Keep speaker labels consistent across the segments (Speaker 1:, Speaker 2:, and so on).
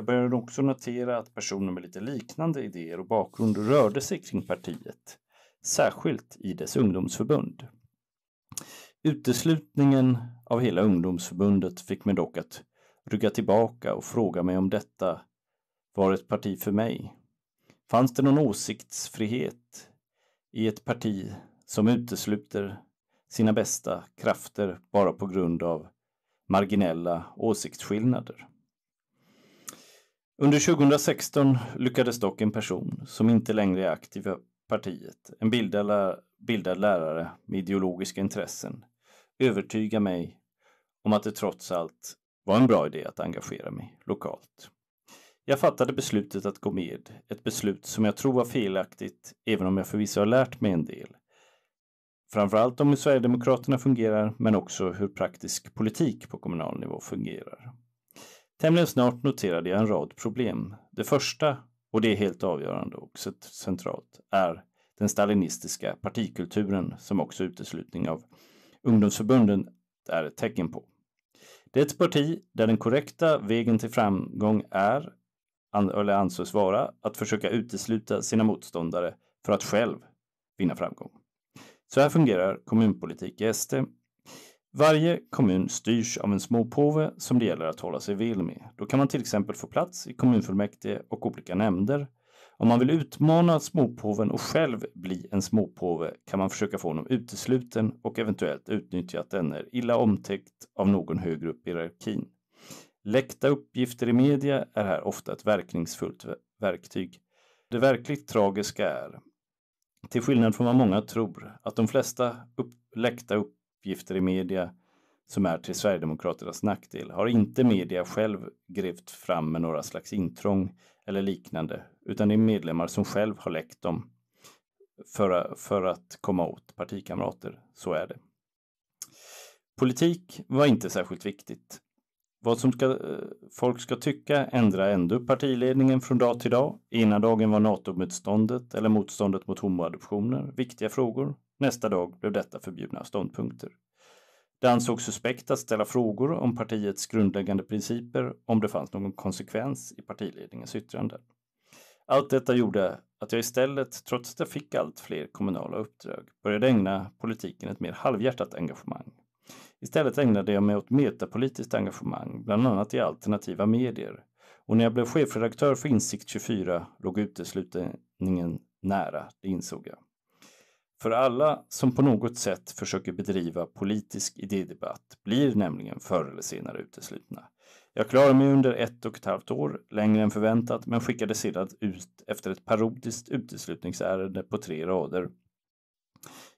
Speaker 1: Jag började också notera att personer med lite liknande idéer och bakgrund rörde sig kring partiet, särskilt i dess ungdomsförbund. Uteslutningen av hela ungdomsförbundet fick mig dock att rygga tillbaka och fråga mig om detta var ett parti för mig. Fanns det någon åsiktsfrihet i ett parti som utesluter sina bästa krafter bara på grund av marginella åsiktsskillnader? Under 2016 lyckades dock en person som inte längre är aktiv i partiet, en bildad, lärare med ideologiska intressen, övertyga mig om att det trots allt var en bra idé att engagera mig lokalt. Jag fattade beslutet att gå med, ett beslut som jag tror var felaktigt, även om jag förvisso har lärt mig en del. Framförallt om hur Sverigedemokraterna fungerar, men också hur praktisk politik på kommunal nivå fungerar. Tämligen snart noterade jag en rad problem. Det första, och det är helt avgörande och centralt, är den stalinistiska partikulturen som också uteslutning av ungdomsförbunden är ett tecken på. Det är ett parti där den korrekta vägen till framgång är, eller anses vara, att försöka utesluta sina motståndare för att själv vinna framgång. Så här fungerar kommunpolitik i SD varje kommun styrs av en småpåve som det gäller att hålla sig väl med. Då kan man till exempel få plats i kommunfullmäktige och olika nämnder. Om man vill utmana småpåven och själv bli en småpåve kan man försöka få honom utesluten och eventuellt utnyttja att den är illa omtäckt av någon högre upp i hierarkin. Läckta uppgifter i media är här ofta ett verkningsfullt verktyg. Det verkligt tragiska är, till skillnad från vad många tror, att de flesta upp, läckta upp uppgifter i media som är till Sverigedemokraternas nackdel har mm. inte media själv grävt fram med några slags intrång eller liknande, utan det är medlemmar som själv har läckt dem för, för att komma åt partikamrater. Så är det. Politik var inte särskilt viktigt. Vad som ska, folk ska tycka ändrar ändå partiledningen från dag till dag. Ena dagen var NATO-motståndet eller motståndet mot homoadoptioner viktiga frågor. Nästa dag blev detta förbjudna ståndpunkter. Det ansågs suspekt att ställa frågor om partiets grundläggande principer om det fanns någon konsekvens i partiledningens yttrande. Allt detta gjorde att jag istället, trots att jag fick allt fler kommunala uppdrag, började ägna politiken ett mer halvhjärtat engagemang. Istället ägnade jag mig åt metapolitiskt engagemang, bland annat i alternativa medier. Och när jag blev chefredaktör för Insikt 24 låg uteslutningen nära, det insåg jag. För alla som på något sätt försöker bedriva politisk idédebatt blir nämligen förr eller senare uteslutna. Jag klarade mig under ett och ett halvt år, längre än förväntat, men skickades sedan ut efter ett parodiskt uteslutningsärende på tre rader.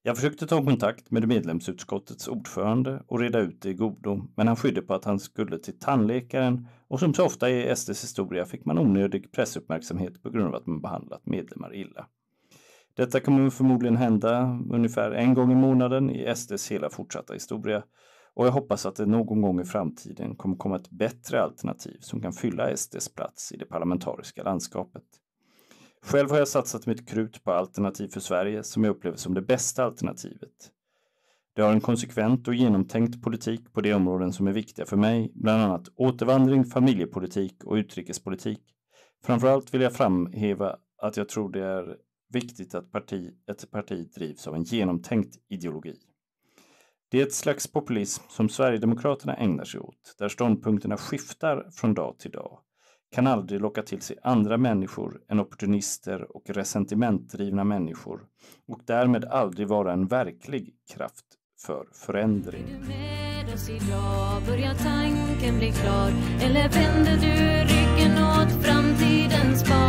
Speaker 1: Jag försökte ta kontakt med medlemsutskottets ordförande och reda ut det i godo, men han skydde på att han skulle till tandläkaren och som så ofta i SDs historia fick man onödig pressuppmärksamhet på grund av att man behandlat medlemmar illa. Detta kommer förmodligen hända ungefär en gång i månaden i SDs hela fortsatta historia och jag hoppas att det någon gång i framtiden kommer komma ett bättre alternativ som kan fylla SDs plats i det parlamentariska landskapet. Själv har jag satsat mitt krut på Alternativ för Sverige som jag upplever som det bästa alternativet. Det har en konsekvent och genomtänkt politik på de områden som är viktiga för mig, bland annat återvandring, familjepolitik och utrikespolitik. Framförallt vill jag framhäva att jag tror det är viktigt att parti, ett parti drivs av en genomtänkt ideologi. Det är ett slags populism som Sverigedemokraterna ägnar sig åt, där ståndpunkterna skiftar från dag till dag, kan aldrig locka till sig andra människor än opportunister och resentimentdrivna människor och därmed aldrig vara en verklig kraft för förändring. Är du med oss idag? Börjar tanken bli klar? Eller vänder du ryggen åt framtidens barn?